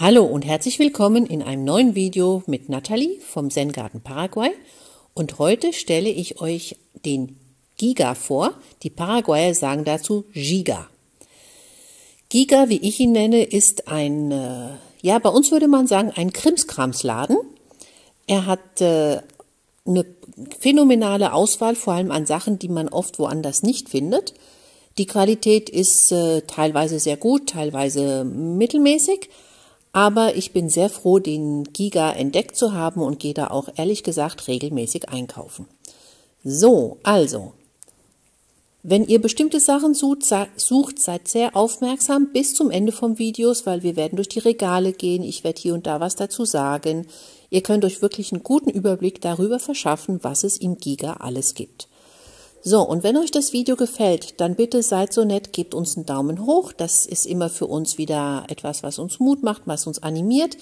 Hallo und herzlich willkommen in einem neuen Video mit Nathalie vom Zen Garten Paraguay. Und heute stelle ich euch den Giga vor. Die Paraguayer sagen dazu Giga. Giga, wie ich ihn nenne, ist ein, äh, ja, bei uns würde man sagen, ein Krimskramsladen. Er hat äh, eine phänomenale Auswahl, vor allem an Sachen, die man oft woanders nicht findet. Die Qualität ist äh, teilweise sehr gut, teilweise mittelmäßig aber ich bin sehr froh, den Giga entdeckt zu haben und gehe da auch ehrlich gesagt regelmäßig einkaufen. So, also, wenn ihr bestimmte Sachen sucht, sucht, seid sehr aufmerksam bis zum Ende vom Videos, weil wir werden durch die Regale gehen. Ich werde hier und da was dazu sagen. Ihr könnt euch wirklich einen guten Überblick darüber verschaffen, was es im Giga alles gibt. So, und wenn euch das Video gefällt, dann bitte seid so nett, gebt uns einen Daumen hoch. Das ist immer für uns wieder etwas, was uns Mut macht, was uns animiert.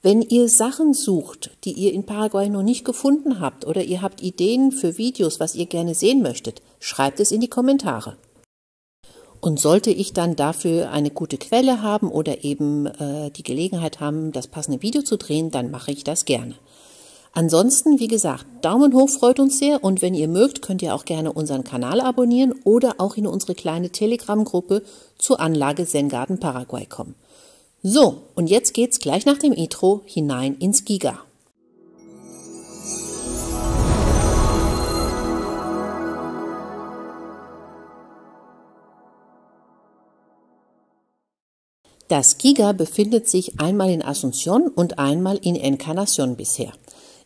Wenn ihr Sachen sucht, die ihr in Paraguay noch nicht gefunden habt oder ihr habt Ideen für Videos, was ihr gerne sehen möchtet, schreibt es in die Kommentare. Und sollte ich dann dafür eine gute Quelle haben oder eben äh, die Gelegenheit haben, das passende Video zu drehen, dann mache ich das gerne. Ansonsten, wie gesagt, Daumen hoch freut uns sehr und wenn ihr mögt, könnt ihr auch gerne unseren Kanal abonnieren oder auch in unsere kleine Telegram-Gruppe zur Anlage Zengarten Paraguay kommen. So, und jetzt geht's gleich nach dem Intro hinein ins Giga. Das Giga befindet sich einmal in Asunción und einmal in Encarnación bisher.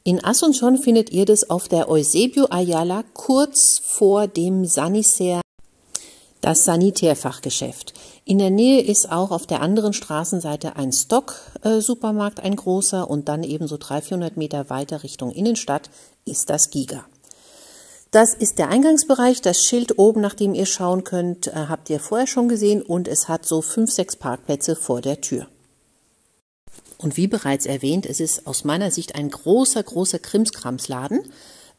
In Asunción findet ihr das auf der Eusebio Ayala kurz vor dem Sanicer, das Sanitärfachgeschäft. In der Nähe ist auch auf der anderen Straßenseite ein Stock-Supermarkt, ein großer, und dann eben so 300, 400 Meter weiter Richtung Innenstadt ist das Giga. Das ist der Eingangsbereich. Das Schild oben, nach dem ihr schauen könnt, äh, habt ihr vorher schon gesehen und es hat so fünf, sechs Parkplätze vor der Tür. Und wie bereits erwähnt, es ist aus meiner Sicht ein großer, großer Krimskramsladen.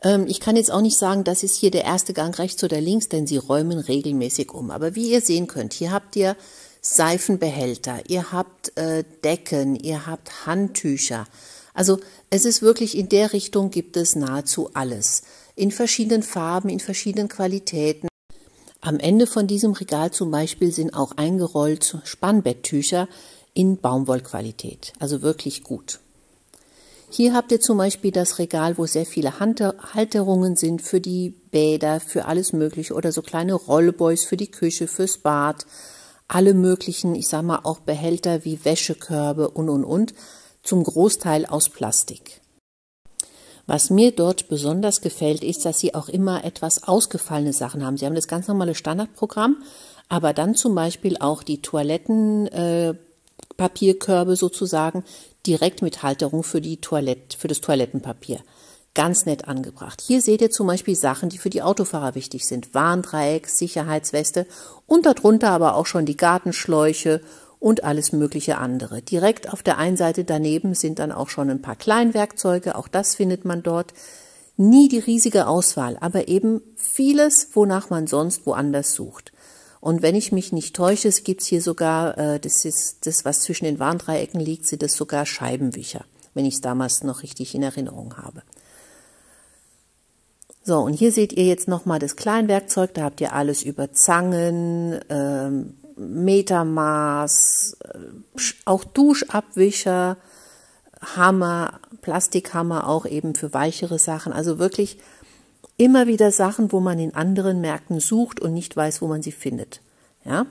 Ähm, ich kann jetzt auch nicht sagen, das ist hier der erste Gang rechts oder links, denn sie räumen regelmäßig um. Aber wie ihr sehen könnt, hier habt ihr Seifenbehälter, ihr habt äh, Decken, ihr habt Handtücher. Also es ist wirklich in der Richtung gibt es nahezu alles. In verschiedenen Farben, in verschiedenen Qualitäten. Am Ende von diesem Regal zum Beispiel sind auch eingerollt Spannbetttücher, in Baumwollqualität, also wirklich gut. Hier habt ihr zum Beispiel das Regal, wo sehr viele Halterungen sind für die Bäder, für alles Mögliche oder so kleine Rollboys für die Küche, fürs Bad, alle möglichen, ich sag mal auch Behälter wie Wäschekörbe und und und, zum Großteil aus Plastik. Was mir dort besonders gefällt, ist, dass sie auch immer etwas ausgefallene Sachen haben. Sie haben das ganz normale Standardprogramm, aber dann zum Beispiel auch die Toiletten, äh, Papierkörbe sozusagen direkt mit Halterung für, die Toilette, für das Toilettenpapier. Ganz nett angebracht. Hier seht ihr zum Beispiel Sachen, die für die Autofahrer wichtig sind. Warndreieck, Sicherheitsweste und darunter aber auch schon die Gartenschläuche und alles mögliche andere. Direkt auf der einen Seite daneben sind dann auch schon ein paar Kleinwerkzeuge, auch das findet man dort. Nie die riesige Auswahl, aber eben vieles, wonach man sonst woanders sucht. Und wenn ich mich nicht täusche, es gibt hier sogar, äh, das ist das, was zwischen den Warndreiecken liegt, sind das sogar Scheibenwischer, wenn ich es damals noch richtig in Erinnerung habe. So, und hier seht ihr jetzt nochmal das Kleinwerkzeug. Da habt ihr alles über Zangen, ähm, Metermaß, äh, auch Duschabwischer, Hammer, Plastikhammer auch eben für weichere Sachen. Also wirklich immer wieder Sachen, wo man in anderen Märkten sucht und nicht weiß, wo man sie findet. Ja?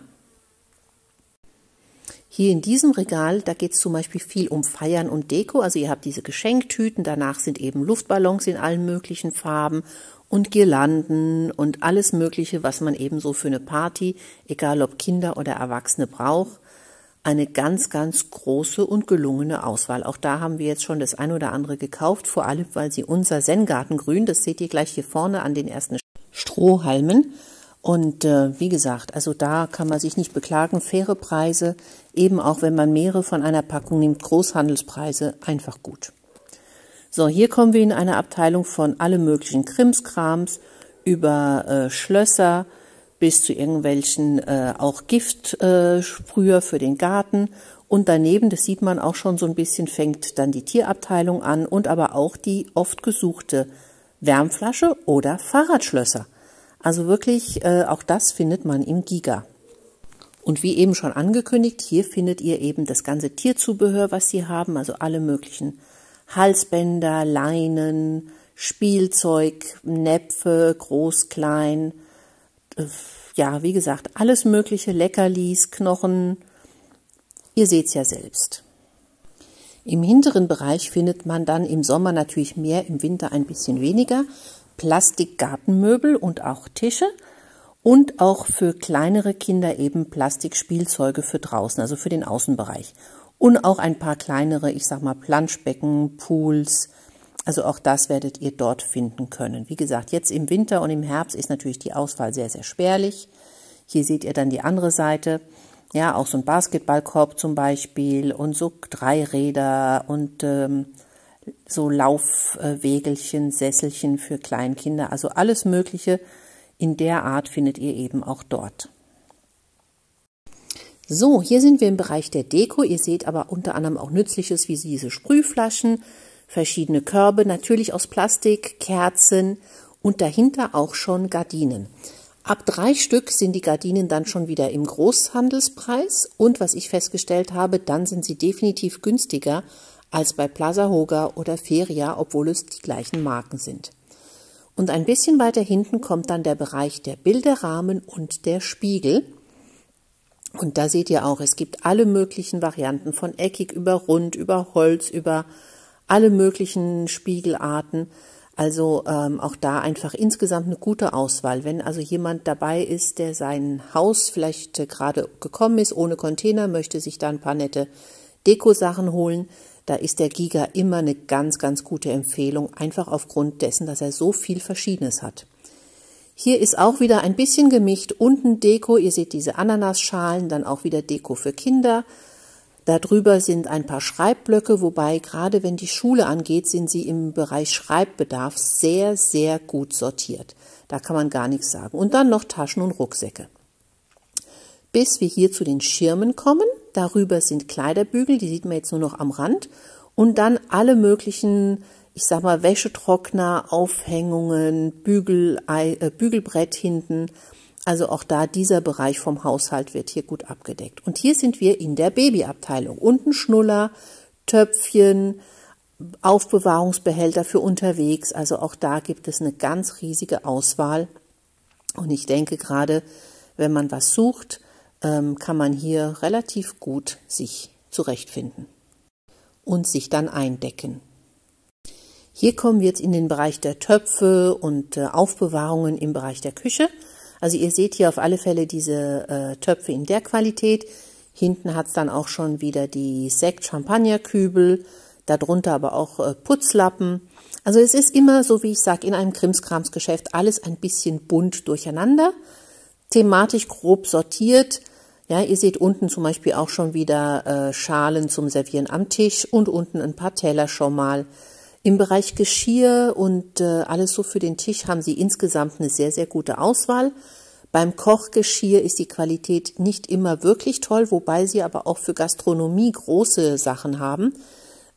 Hier in diesem Regal, da geht es zum Beispiel viel um Feiern und Deko. Also ihr habt diese Geschenktüten, danach sind eben Luftballons in allen möglichen Farben und Girlanden und alles Mögliche, was man eben so für eine Party, egal ob Kinder oder Erwachsene braucht eine ganz, ganz große und gelungene Auswahl. Auch da haben wir jetzt schon das ein oder andere gekauft, vor allem, weil sie unser Zen-Gartengrün, das seht ihr gleich hier vorne an den ersten Strohhalmen. Und äh, wie gesagt, also da kann man sich nicht beklagen. Faire Preise, eben auch wenn man mehrere von einer Packung nimmt, Großhandelspreise, einfach gut. So, hier kommen wir in eine Abteilung von allem möglichen Krimskrams über äh, Schlösser, bis zu irgendwelchen äh, auch Giftsprüher äh, für den Garten. Und daneben, das sieht man auch schon so ein bisschen, fängt dann die Tierabteilung an und aber auch die oft gesuchte Wärmflasche oder Fahrradschlösser. Also wirklich, äh, auch das findet man im Giga. Und wie eben schon angekündigt, hier findet ihr eben das ganze Tierzubehör, was sie haben, also alle möglichen Halsbänder, Leinen, Spielzeug, Näpfe, groß, klein, äh, ja, wie gesagt, alles mögliche, Leckerlis, Knochen. Ihr seht's ja selbst. Im hinteren Bereich findet man dann im Sommer natürlich mehr, im Winter ein bisschen weniger. Plastikgartenmöbel und auch Tische und auch für kleinere Kinder eben Plastikspielzeuge für draußen, also für den Außenbereich. Und auch ein paar kleinere, ich sag mal, Planschbecken, Pools, also auch das werdet ihr dort finden können. Wie gesagt, jetzt im Winter und im Herbst ist natürlich die Auswahl sehr, sehr spärlich. Hier seht ihr dann die andere Seite. Ja, auch so ein Basketballkorb zum Beispiel und so Dreiräder und ähm, so Laufwägelchen, Sesselchen für Kleinkinder. Also alles Mögliche in der Art findet ihr eben auch dort. So, hier sind wir im Bereich der Deko. Ihr seht aber unter anderem auch Nützliches wie diese Sprühflaschen, verschiedene Körbe, natürlich aus Plastik, Kerzen und dahinter auch schon Gardinen. Ab drei Stück sind die Gardinen dann schon wieder im Großhandelspreis und was ich festgestellt habe, dann sind sie definitiv günstiger als bei Plaza Hoga oder Feria, obwohl es die gleichen Marken sind. Und ein bisschen weiter hinten kommt dann der Bereich der Bilderrahmen und der Spiegel. Und da seht ihr auch, es gibt alle möglichen Varianten von eckig über rund, über Holz, über alle möglichen Spiegelarten. Also ähm, auch da einfach insgesamt eine gute Auswahl. Wenn also jemand dabei ist, der sein Haus vielleicht äh, gerade gekommen ist, ohne Container, möchte sich da ein paar nette Dekosachen holen, da ist der Giga immer eine ganz, ganz gute Empfehlung, einfach aufgrund dessen, dass er so viel Verschiedenes hat. Hier ist auch wieder ein bisschen gemischt. Unten Deko, ihr seht diese Ananasschalen, dann auch wieder Deko für Kinder. Darüber sind ein paar Schreibblöcke, wobei gerade wenn die Schule angeht, sind sie im Bereich Schreibbedarf sehr, sehr gut sortiert. Da kann man gar nichts sagen. Und dann noch Taschen und Rucksäcke. Bis wir hier zu den Schirmen kommen. Darüber sind Kleiderbügel, die sieht man jetzt nur noch am Rand. Und dann alle möglichen, ich sag mal, Wäschetrockner, Aufhängungen, Bügel, äh, Bügelbrett hinten. Also auch da dieser Bereich vom Haushalt wird hier gut abgedeckt. Und hier sind wir in der Babyabteilung. Unten Schnuller, Töpfchen, Aufbewahrungsbehälter für unterwegs. Also auch da gibt es eine ganz riesige Auswahl. Und ich denke gerade, wenn man was sucht, ähm, kann man hier relativ gut sich zurechtfinden und sich dann eindecken. Hier kommen wir jetzt in den Bereich der Töpfe und äh, Aufbewahrungen im Bereich der Küche. Also ihr seht hier auf alle Fälle diese äh, Töpfe in der Qualität. Hinten hat es dann auch schon wieder die Sekt-Champagnerkübel, darunter aber auch äh, Putzlappen. Also es ist immer, so wie ich sage, in einem Krimskramsgeschäft alles ein bisschen bunt durcheinander, thematisch grob sortiert. Ja, ihr seht unten zum Beispiel auch schon wieder äh, Schalen zum Servieren am Tisch und unten ein paar Teller schon mal. Im Bereich Geschirr und äh, alles so für den Tisch haben sie insgesamt eine sehr, sehr gute Auswahl. Beim Kochgeschirr ist die Qualität nicht immer wirklich toll, wobei sie aber auch für Gastronomie große Sachen haben.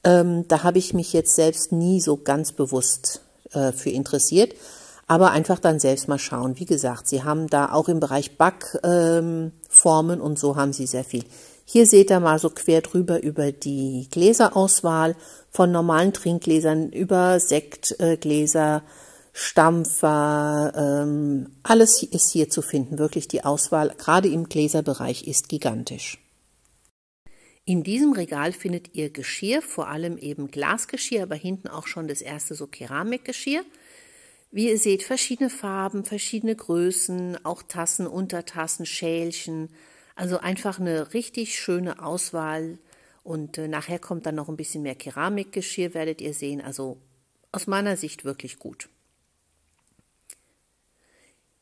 Ähm, da habe ich mich jetzt selbst nie so ganz bewusst äh, für interessiert. Aber einfach dann selbst mal schauen. Wie gesagt, sie haben da auch im Bereich Backformen ähm, und so haben sie sehr viel. Hier seht ihr mal so quer drüber über die Gläserauswahl von normalen Trinkgläsern über Sektgläser, Stampfer, ähm, alles ist hier zu finden. Wirklich die Auswahl, gerade im Gläserbereich, ist gigantisch. In diesem Regal findet ihr Geschirr, vor allem eben Glasgeschirr, aber hinten auch schon das erste so Keramikgeschirr. Wie ihr seht, verschiedene Farben, verschiedene Größen, auch Tassen, Untertassen, Schälchen, also einfach eine richtig schöne Auswahl und äh, nachher kommt dann noch ein bisschen mehr Keramikgeschirr, werdet ihr sehen. Also aus meiner Sicht wirklich gut.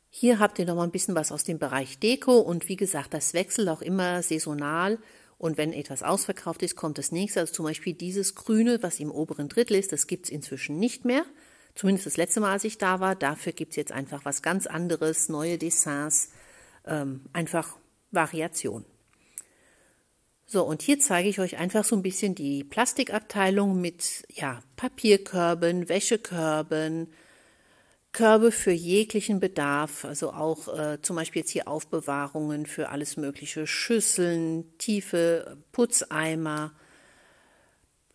Hier habt ihr noch mal ein bisschen was aus dem Bereich Deko und wie gesagt, das wechselt auch immer saisonal. Und wenn etwas ausverkauft ist, kommt das nächste. Also zum Beispiel dieses Grüne, was im oberen Drittel ist, das gibt es inzwischen nicht mehr. Zumindest das letzte Mal, als ich da war. Dafür gibt es jetzt einfach was ganz anderes, neue Dessins. Ähm, einfach Variation. So, und hier zeige ich euch einfach so ein bisschen die Plastikabteilung mit ja, Papierkörben, Wäschekörben, Körbe für jeglichen Bedarf, also auch äh, zum Beispiel jetzt hier Aufbewahrungen für alles Mögliche, Schüsseln, tiefe Putzeimer.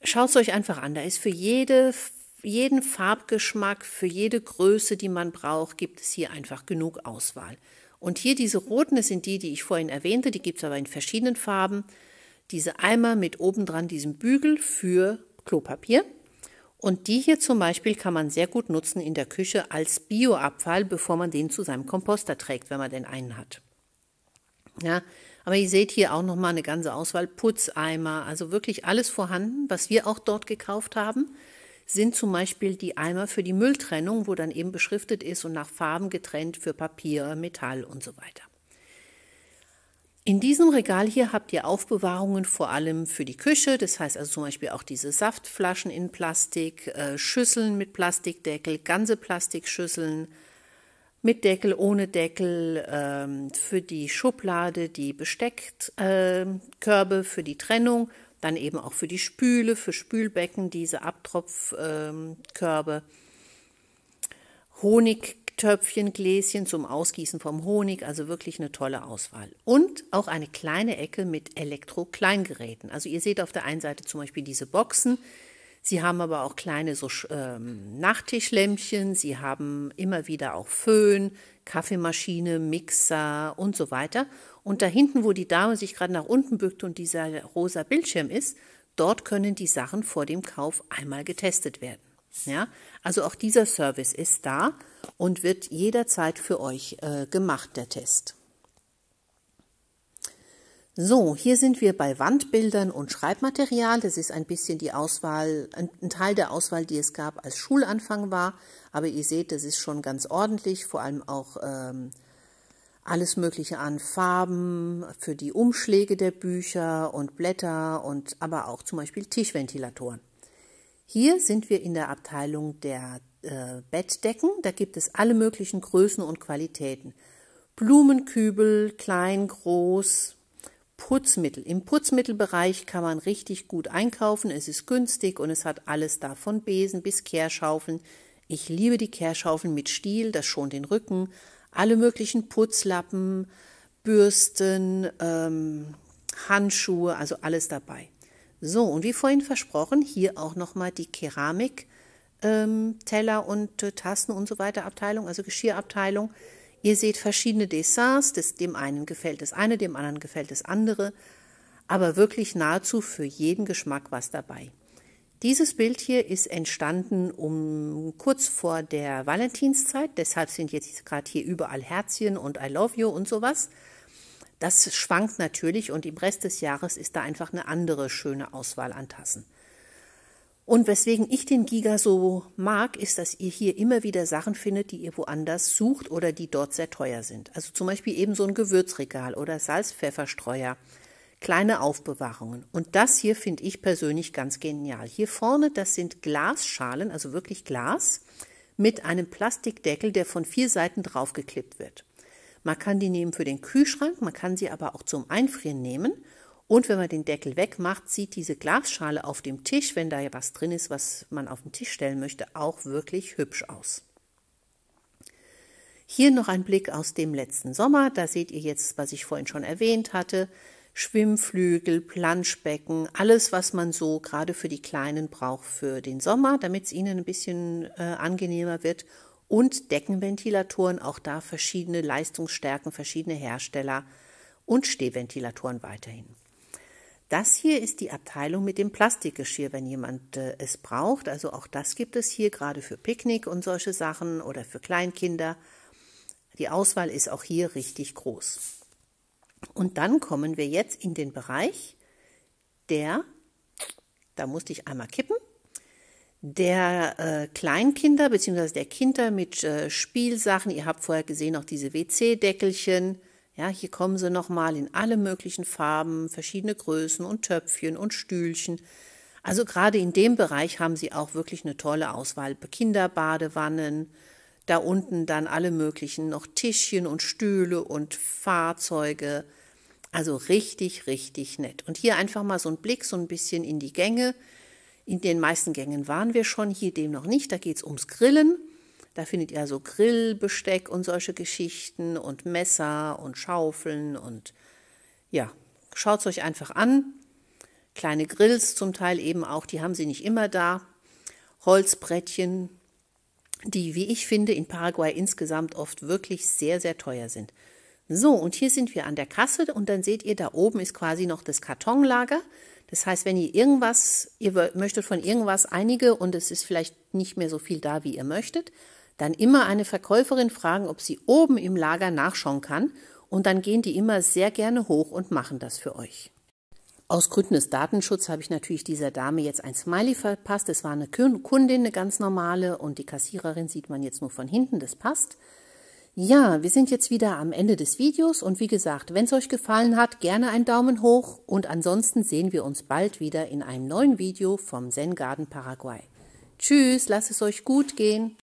Schaut es euch einfach an, da ist für jede, jeden Farbgeschmack, für jede Größe, die man braucht, gibt es hier einfach genug Auswahl. Und hier diese roten, das sind die, die ich vorhin erwähnte, die gibt es aber in verschiedenen Farben. Diese Eimer mit oben dran diesem Bügel für Klopapier. Und die hier zum Beispiel kann man sehr gut nutzen in der Küche als Bioabfall, bevor man den zu seinem Komposter trägt, wenn man denn einen hat. Ja, aber ihr seht hier auch nochmal eine ganze Auswahl, Putzeimer, also wirklich alles vorhanden, was wir auch dort gekauft haben sind zum Beispiel die Eimer für die Mülltrennung, wo dann eben beschriftet ist und nach Farben getrennt für Papier, Metall und so weiter. In diesem Regal hier habt ihr Aufbewahrungen vor allem für die Küche, das heißt also zum Beispiel auch diese Saftflaschen in Plastik, äh, Schüsseln mit Plastikdeckel, ganze Plastikschüsseln mit Deckel, ohne Deckel, ähm, für die Schublade, die Besteckkörbe, ähm, für die Trennung dann eben auch für die Spüle, für Spülbecken diese Abtropfkörbe, ähm, Honigtöpfchen, Gläschen zum Ausgießen vom Honig, also wirklich eine tolle Auswahl. Und auch eine kleine Ecke mit Elektro-Kleingeräten. Also ihr seht auf der einen Seite zum Beispiel diese Boxen, Sie haben aber auch kleine so, ähm, Nachtischlämpchen, sie haben immer wieder auch Föhn, Kaffeemaschine, Mixer und so weiter. Und da hinten, wo die Dame sich gerade nach unten bückt und dieser rosa Bildschirm ist, dort können die Sachen vor dem Kauf einmal getestet werden. Ja, also auch dieser Service ist da und wird jederzeit für euch äh, gemacht, der Test. So, hier sind wir bei Wandbildern und Schreibmaterial. Das ist ein bisschen die Auswahl, ein Teil der Auswahl, die es gab, als Schulanfang war. Aber ihr seht, das ist schon ganz ordentlich, vor allem auch ähm, alles Mögliche an Farben für die Umschläge der Bücher und Blätter und aber auch zum Beispiel Tischventilatoren. Hier sind wir in der Abteilung der äh, Bettdecken. Da gibt es alle möglichen Größen und Qualitäten. Blumenkübel, klein, groß, Putzmittel. Im Putzmittelbereich kann man richtig gut einkaufen. Es ist günstig und es hat alles da von Besen bis Kehrschaufeln. Ich liebe die Kehrschaufeln mit Stiel, das schont den Rücken. Alle möglichen Putzlappen, Bürsten, ähm, Handschuhe, also alles dabei. So, und wie vorhin versprochen, hier auch nochmal die Keramik, ähm, Teller und äh, Tassen und so weiter Abteilung, also Geschirrabteilung. Ihr seht verschiedene Dessins, des, dem einen gefällt das eine, dem anderen gefällt das andere, aber wirklich nahezu für jeden Geschmack was dabei. Dieses Bild hier ist entstanden um kurz vor der Valentinszeit, deshalb sind jetzt gerade hier überall Herzchen und I love you und sowas. Das schwankt natürlich und im Rest des Jahres ist da einfach eine andere schöne Auswahl an Tassen. Und weswegen ich den Giga so mag, ist, dass ihr hier immer wieder Sachen findet, die ihr woanders sucht oder die dort sehr teuer sind. Also zum Beispiel eben so ein Gewürzregal oder Salzpfefferstreuer, kleine Aufbewahrungen. Und das hier finde ich persönlich ganz genial. Hier vorne, das sind Glasschalen, also wirklich Glas, mit einem Plastikdeckel, der von vier Seiten draufgeklippt wird. Man kann die nehmen für den Kühlschrank, man kann sie aber auch zum Einfrieren nehmen und wenn man den Deckel wegmacht, sieht diese Glasschale auf dem Tisch, wenn da ja was drin ist, was man auf den Tisch stellen möchte, auch wirklich hübsch aus. Hier noch ein Blick aus dem letzten Sommer. Da seht ihr jetzt, was ich vorhin schon erwähnt hatte. Schwimmflügel, Planschbecken, alles, was man so gerade für die Kleinen braucht für den Sommer, damit es ihnen ein bisschen äh, angenehmer wird. Und Deckenventilatoren, auch da verschiedene Leistungsstärken, verschiedene Hersteller und Stehventilatoren weiterhin. Das hier ist die Abteilung mit dem Plastikgeschirr, wenn jemand äh, es braucht. Also auch das gibt es hier gerade für Picknick und solche Sachen oder für Kleinkinder. Die Auswahl ist auch hier richtig groß. Und dann kommen wir jetzt in den Bereich der, da musste ich einmal kippen, der äh, Kleinkinder bzw. der Kinder mit äh, Spielsachen. Ihr habt vorher gesehen auch diese WC-Deckelchen ja, hier kommen sie nochmal in alle möglichen Farben, verschiedene Größen und Töpfchen und Stühlchen. Also gerade in dem Bereich haben sie auch wirklich eine tolle Auswahl. Kinderbadewannen, da unten dann alle möglichen noch Tischchen und Stühle und Fahrzeuge. Also richtig, richtig nett. Und hier einfach mal so ein Blick so ein bisschen in die Gänge. In den meisten Gängen waren wir schon, hier dem noch nicht. Da geht es ums Grillen. Da findet ihr so also Grillbesteck und solche Geschichten und Messer und Schaufeln und ja, schaut es euch einfach an. Kleine Grills zum Teil eben auch, die haben sie nicht immer da. Holzbrettchen, die, wie ich finde, in Paraguay insgesamt oft wirklich sehr, sehr teuer sind. So, und hier sind wir an der Kasse und dann seht ihr, da oben ist quasi noch das Kartonlager. Das heißt, wenn ihr irgendwas, ihr möchtet von irgendwas einige und es ist vielleicht nicht mehr so viel da, wie ihr möchtet, dann immer eine Verkäuferin fragen, ob sie oben im Lager nachschauen kann und dann gehen die immer sehr gerne hoch und machen das für euch. Aus Gründen des Datenschutzes habe ich natürlich dieser Dame jetzt ein Smiley verpasst. Es war eine Kundin, eine ganz normale und die Kassiererin sieht man jetzt nur von hinten, das passt. Ja, wir sind jetzt wieder am Ende des Videos und wie gesagt, wenn es euch gefallen hat, gerne einen Daumen hoch und ansonsten sehen wir uns bald wieder in einem neuen Video vom Zen Garden Paraguay. Tschüss, lasst es euch gut gehen.